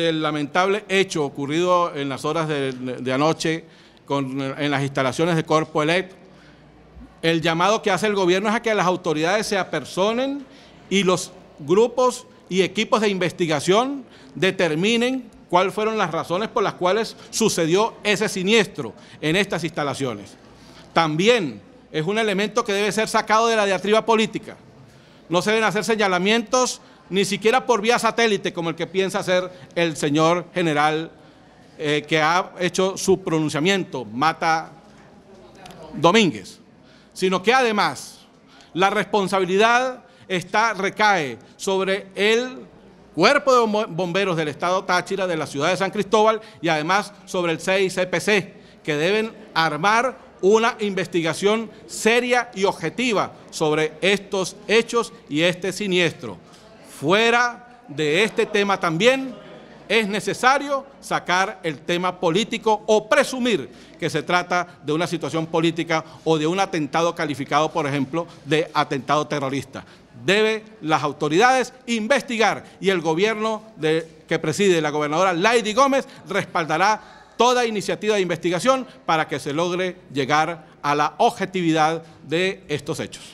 del lamentable hecho ocurrido en las horas de, anoche con, en las instalaciones de Corpo Elect, el llamado que hace el gobierno es a que las autoridades se apersonen y los grupos y equipos de investigación determinen cuáles fueron las razones por las cuales sucedió ese siniestro en estas instalaciones. También es un elemento que debe ser sacado de la diatriba política. No se deben hacer señalamientos ni siquiera por vía satélite, como el que piensa hacer el señor general eh, que ha hecho su pronunciamiento, Mata Domínguez, sino que además la responsabilidad está, recae sobre el cuerpo de bomberos del Estado Táchira, de la ciudad de San Cristóbal y además sobre el CICPC, e que deben armar una investigación seria y objetiva sobre estos hechos y este siniestro. Fuera de este tema también es necesario sacar el tema político o presumir que se trata de una situación política o de un atentado calificado, por ejemplo, de atentado terrorista. Debe las autoridades investigar y el gobierno que preside la gobernadora Lady Gómez respaldará toda iniciativa de investigación para que se logre llegar a la objetividad de estos hechos.